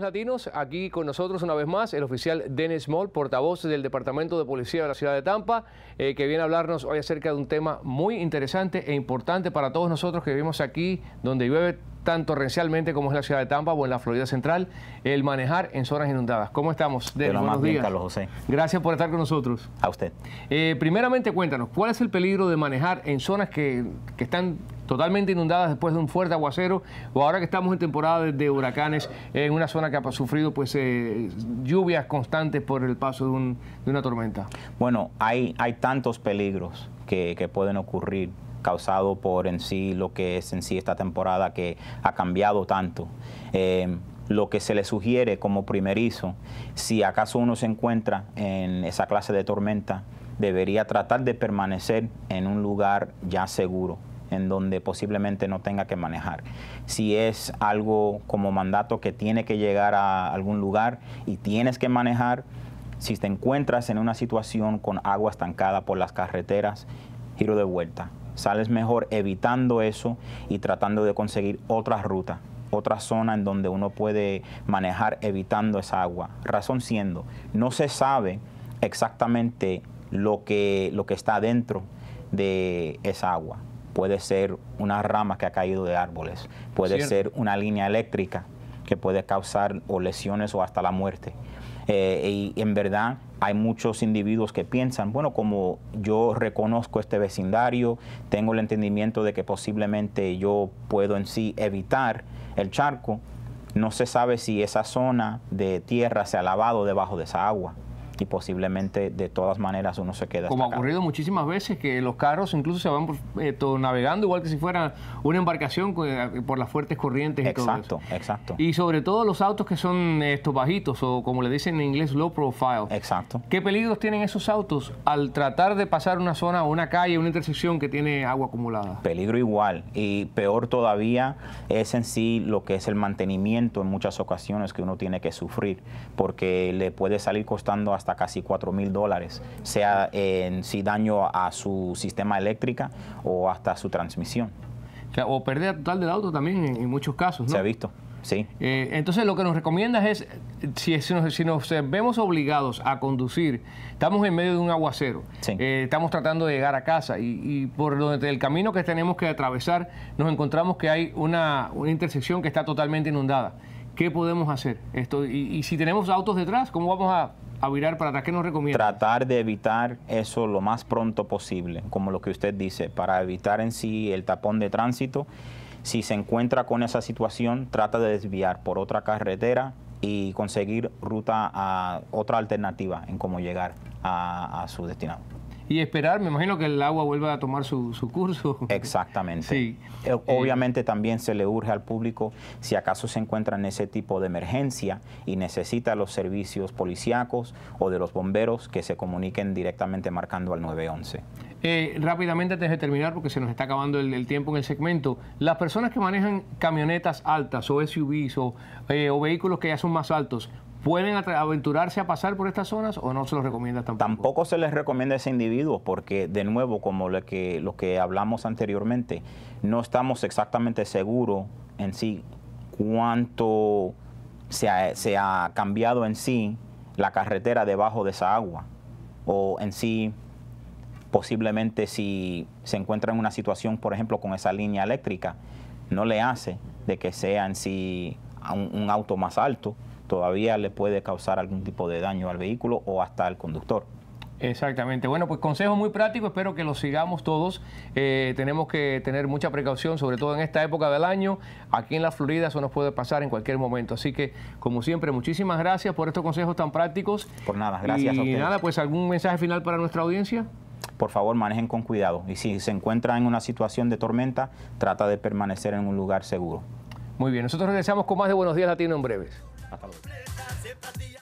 latinos. Aquí con nosotros una vez más el oficial Dennis Moll, portavoz del Departamento de Policía de la Ciudad de Tampa, eh, que viene a hablarnos hoy acerca de un tema muy interesante e importante para todos nosotros que vivimos aquí, donde llueve tan torrencialmente como es la ciudad de Tampa o en la Florida Central, el manejar en zonas inundadas. ¿Cómo estamos? De lo más días. Carlos José. Gracias por estar con nosotros. A usted. Eh, primeramente, cuéntanos, ¿cuál es el peligro de manejar en zonas que, están totalmente inundadas después de un fuerte aguacero o ahora que estamos en temporada de, huracanes en una zona que ha sufrido pues eh, lluvias constantes por el paso de, una tormenta? Bueno, hay, tantos peligros que pueden ocurrir causado por en sí lo que es en sí esta temporada que ha cambiado tanto. Eh, lo que se le sugiere como primerizo, si acaso uno se encuentra en esa clase de tormenta, debería tratar de permanecer en un lugar ya seguro, en donde posiblemente no tenga que manejar. Si es algo como mandato que tiene que llegar a algún lugar y tienes que manejar, si te encuentras en una situación con agua estancada por las carreteras, giro de vuelta, Sales mejor evitando eso y tratando de conseguir otra ruta, otra zona en donde uno puede manejar evitando esa agua. Razón siendo, no se sabe exactamente lo que, lo que está dentro de esa agua. Puede ser una rama que ha caído de árboles, puede ser una línea eléctrica que puede causar o lesiones o hasta la muerte. Eh, y en verdad hay muchos individuos que piensan, bueno, como yo reconozco este vecindario, tengo el entendimiento de que posiblemente yo puedo en sí evitar el charco, no se sabe si esa zona de tierra se ha lavado debajo de esa agua y posiblemente de todas maneras uno se queda. Como ha ocurrido muchísimas veces que los carros incluso se van eh, navegando igual que si fuera una embarcación eh, por las fuertes corrientes. Y exacto, todo eso. exacto. Y sobre todo los autos que son eh, estos bajitos o como le dicen en inglés low profile. Exacto. ¿Qué peligros tienen esos autos al tratar de pasar una zona, una calle, una intersección que tiene agua acumulada? Peligro igual y peor todavía es en sí lo que es el mantenimiento en muchas ocasiones que uno tiene que sufrir porque le puede salir costando hasta casi 4 mil dólares, sea en si daño a su sistema eléctrica o hasta su transmisión. O perder total del auto también en, muchos casos, Se ha visto. Sí. Eh, entonces lo que nos recomiendas es, si, si, nos, vemos obligados a conducir, estamos en medio de un aguacero, eh, estamos tratando de llegar a casa y, por donde el camino que tenemos que atravesar nos encontramos que hay una intersección que está totalmente inundada ¿Qué podemos hacer? Esto, y, si tenemos autos detrás, ¿cómo vamos a, a virar para atrás? ¿Qué nos recomienda? Tratar de evitar eso lo más pronto posible, como lo que usted dice, para evitar en sí el tapón de tránsito. Si se encuentra con esa situación, trata de desviar por otra carretera y conseguir ruta a otra alternativa en cómo llegar a, a su destinado y esperar, me imagino que el agua vuelva a tomar su, curso. Exactamente. Eh, obviamente también se le urge al público, si acaso se encuentra en ese tipo de emergencia y necesita los servicios policíacos o de los bomberos, que se comuniquen directamente marcando al 911. Eh, rápidamente, antes de terminar, porque se nos está acabando el, tiempo en el segmento, las personas que manejan camionetas altas o SUVs o, eh, o vehículos que ya son más altos, ¿Pueden aventurarse a pasar por estas zonas o no se los recomienda tampoco? Tampoco se les recomienda a ese individuo porque, de nuevo, como lo que, lo que hablamos anteriormente, no estamos exactamente seguros en sí cuánto se ha, se ha cambiado en sí la carretera debajo de esa agua o en sí posiblemente si se encuentra en una situación, por ejemplo, con esa línea eléctrica, no le hace de que sea en sí un, auto más alto todavía le puede causar algún tipo de daño al vehículo o hasta al conductor. Exactamente. Bueno, pues consejo muy práctico, espero que lo sigamos todos. Eh, tenemos que tener mucha precaución, sobre todo en esta época del año. Aquí en la Florida eso nos puede pasar en cualquier momento. Así que, como siempre, muchísimas gracias por estos consejos tan prácticos. Por nada, gracias. a nada, pues algún mensaje final para nuestra audiencia. Por favor, manejen con cuidado. Y si se encuentra en una situación de tormenta, trata de permanecer en un lugar seguro. Muy bien, nosotros regresamos con más de Buenos Días Latino en breves. Hasta luego.